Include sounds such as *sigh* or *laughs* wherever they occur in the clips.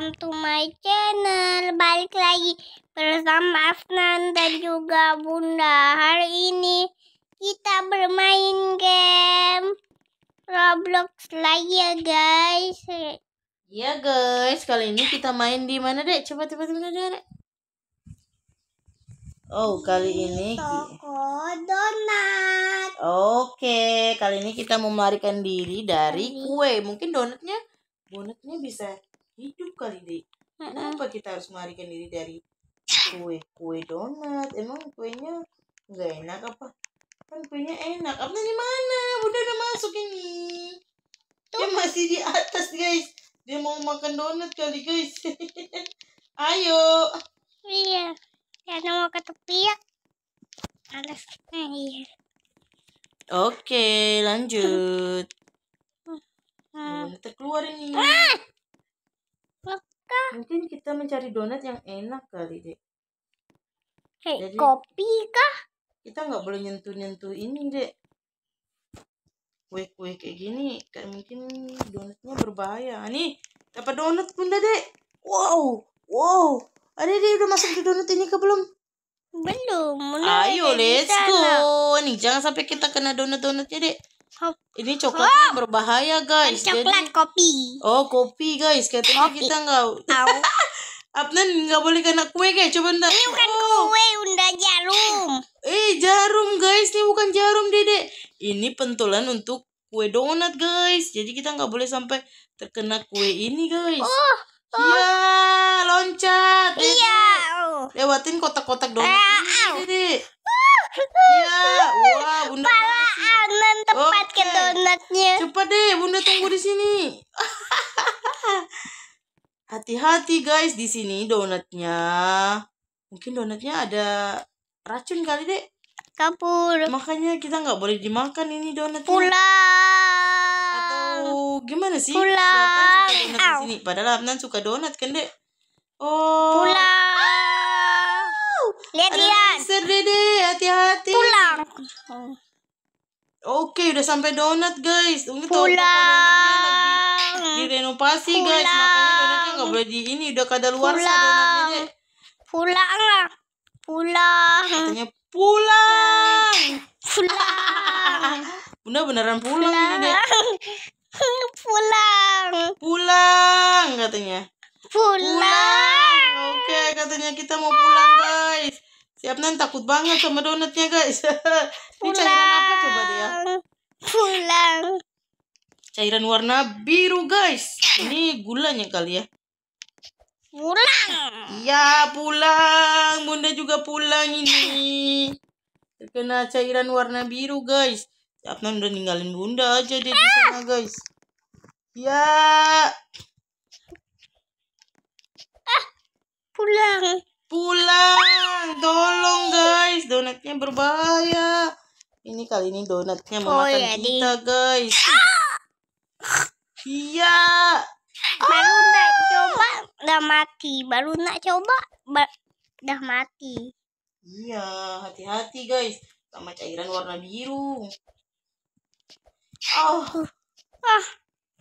welcome to my channel Balik lagi bersama Afnan dan juga Bunda Hari ini kita bermain game Roblox lagi ya guys Ya guys, kali ini kita main di mana dek? Coba coba coba dek Oh, kali ini toko donat. Oke, kali ini kita mau melarikan diri dari kue. Mungkin donatnya, donatnya bisa hidup kali deh kenapa kita harus melarikan diri dari kue kue donat emang kuenya nggak enak apa kan kuenya enak apa di mana udah udah masuk ini dia masih di atas guys dia mau makan donat kali guys *laughs* ayo iya karena mau ke tepi ya Alas. Nah, iya. Oke, lanjut. *laughs* Hmm. Nah, terkeluar ini. Ah! kah? Mungkin kita mencari donat yang enak kali dek. Hei, kopi kah? Kita nggak boleh nyentuh-nyentuh ini dek. Kue-kue kayak gini, kayak mungkin donatnya berbahaya. Ah, nih, dapat donat bunda dek. Wow, wow. Ada dek udah masuk ke donat ini ke belum? Belum. Ayo let's go. Nih jangan sampai kita kena donat-donatnya dek. Ini coklatnya oh. berbahaya guys. coklat Jadi... kopi. Oh kopi guys, katanya kopi. kita nggak. Tahu. Abnan *laughs* nggak boleh kena kue guys, coba ntar. Ini bukan oh. kue, udah jarum. Eh jarum guys, ini bukan jarum dede. Ini pentolan untuk kue donat guys. Jadi kita nggak boleh sampai terkena kue ini guys. Oh. Oh. Ya, loncat. Iya. Oh. Lewatin kotak-kotak donat. Ah, ini, dede. Ah. Iya, wah, wow, Cepat deh, Bunda tunggu di sini. Hati-hati guys di sini donatnya. Mungkin donatnya ada racun kali deh. Kapur. Makanya kita nggak boleh dimakan ini donat Pulang. Atau gimana sih? Pulang. suka donat di sini? Padahal Abnan suka donat kan dek. Oh. Pulang. Lihat-lihat. serde deh hati-hati. Pulang. Oke, udah sampai donat guys. Ini Pulang. Lagi direnovasi Pulang. guys, makanya donatnya nggak boleh di ini udah kada luar donatnya. Pulang. Pulang. Katanya pulang. Pulang. *laughs* Bunda beneran pulang, pulang. Ini, *laughs* Pulang. Pulang katanya. Pulang. pulang. Oke, katanya kita mau pulang guys nanti takut banget sama donatnya guys. *laughs* Ini cairan apa coba dia? Pulang. Cairan warna biru guys. Ini gulanya kali ya. Pulang. ya pulang. Bunda juga pulang ini. Terkena cairan warna biru guys. nanti udah ninggalin bunda aja dia di sana guys. Ya. berbahaya. Ini kali ini donatnya mau oh, makan ya, kita, di... guys. Iya. Baru ah. nak coba udah mati. Baru nak coba dah udah mati. Iya, hati-hati guys sama cairan warna biru. Oh. Ah.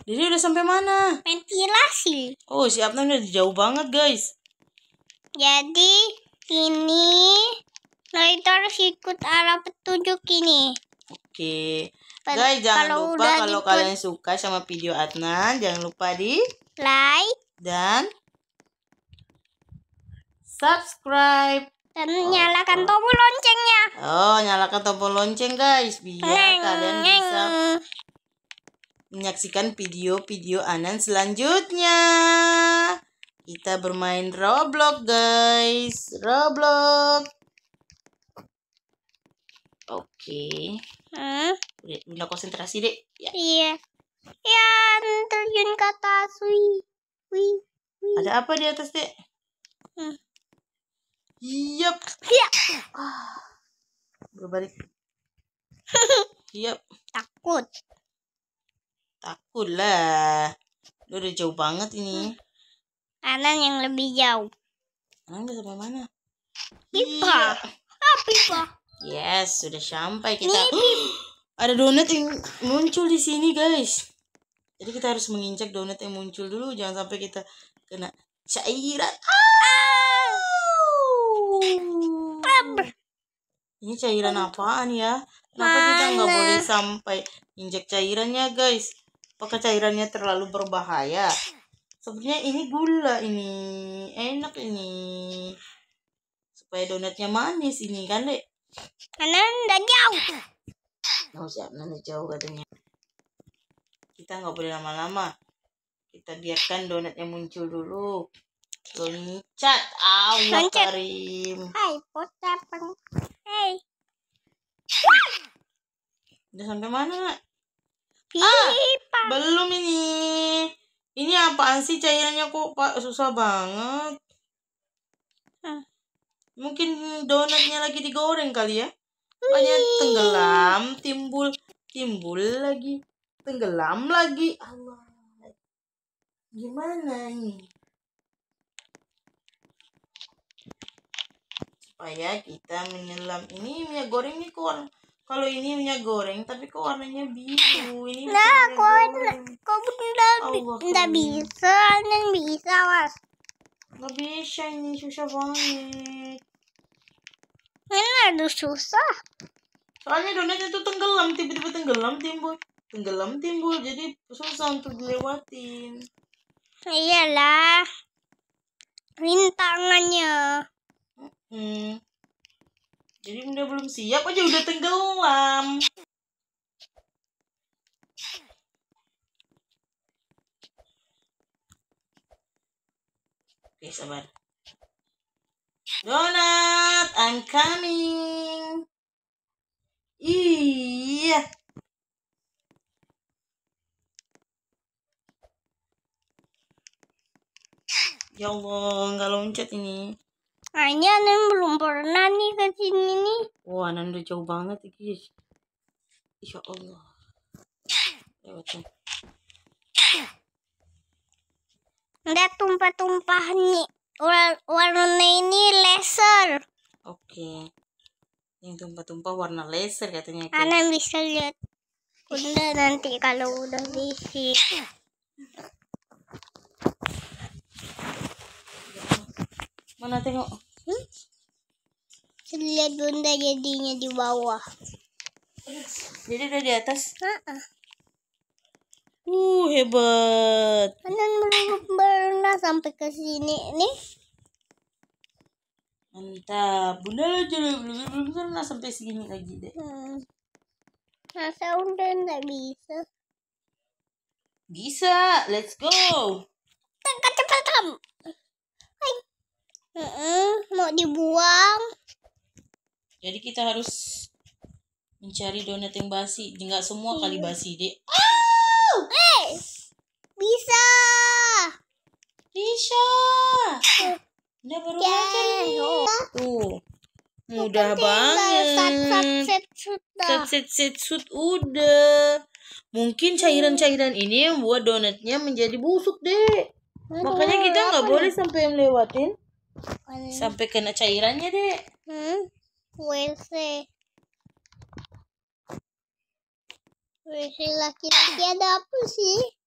Jadi ah. udah sampai mana? Ventilasi. Oh, si udah jauh banget, guys. Jadi ini Nah itu harus ikut arah petunjuk ini. Oke. Guys, jangan kalau lupa kalau ikut... kalian suka sama video Adnan, jangan lupa di like dan subscribe. Dan oh, nyalakan tombol loncengnya. Oh, nyalakan tombol lonceng guys biar Neng. kalian bisa menyaksikan video-video Anan selanjutnya. Kita bermain Roblox guys. Roblox. Oke. udah, Mila konsentrasi, Dek. Ya. Iya. Ya, terjun ke atas. Wih. Wih. Ada apa di atas, Dek? Hmm. Yap. Iya. Ah. balik. *laughs* Yap. Takut. Takut lah. Lu udah jauh banget ini. Hmm. Anan yang lebih jauh. Anan sampai mana? Pipa. Iya. Ah, pipa. Yes, sudah sampai kita. Nih, *gasps* ada donat yang muncul di sini, guys. Jadi kita harus menginjak donat yang muncul dulu, jangan sampai kita kena cairan. Ah! Ini cairan apaan ya? Kenapa kita nggak boleh sampai injak cairannya, guys? Apakah cairannya terlalu berbahaya? Sebenarnya ini gula ini. Enak ini. Supaya donatnya manis ini kan, Dek? udah jauh. Nggak usah Ananda jauh katanya. Kita nggak boleh lama-lama. Kita biarkan donatnya muncul dulu. Loncat Allah Karim. Hai, potapan. Hai. Udah sampai mana, Nak? Pipa. Ah, belum ini. Ini apaan sih cairannya kok Pak susah banget? Hah mungkin donatnya lagi digoreng kali ya makanya tenggelam timbul timbul lagi tenggelam lagi Allah gimana ini supaya kita menyelam ini minyak goreng nih kok kalau ini minyak goreng tapi kok warnanya biru ini nah kok kok tidak bisa nggak bisa was nggak bisa ini susah banget ini aduh susah. Soalnya donatnya itu tenggelam, tiba-tiba tenggelam timbul. Tenggelam timbul, jadi susah untuk dilewatin. Iyalah. Rintangannya. Hmm. Jadi udah belum siap aja udah tenggelam. Oke, sabar. Dona I'm coming. yeah. Ya Allah, nggak loncat ini. Hanya Anan belum pernah nih ke sini nih. Wah, Anan udah jauh banget, guys. Insya Allah. Lewat tumpah-tumpah nih. warna ini laser. Oke. Yang tumpah-tumpah warna laser katanya. Anan bisa lihat bunda nanti kalau udah diisi. Mana tengok? Hmm? Lihat bunda jadinya di bawah. Jadi udah di atas? Uh, -uh. uh hebat. Anan belum pernah sampai ke sini nih. Mantap. Bunda lo jadi belum belum pernah sampai segini lagi deh. Hmm. Masa Bunda nggak bisa? Bisa. Let's go. Tangkap cepat kam. Uh -uh, mau dibuang. Jadi kita harus mencari donat yang basi. Enggak semua hmm. kali basi, Dek. Oh! Eh! Bisa. Bisa. Eh. Udah baru Yeay. Ya, ya. Oh. Tuh. Mudah banget. Set set set set udah. Mungkin hmm. cairan-cairan ini yang buat donatnya menjadi busuk deh. Makanya kita nggak boleh sampai melewatin sampai kena cairannya deh. Hmm. WC. WC laki-laki ada apa sih?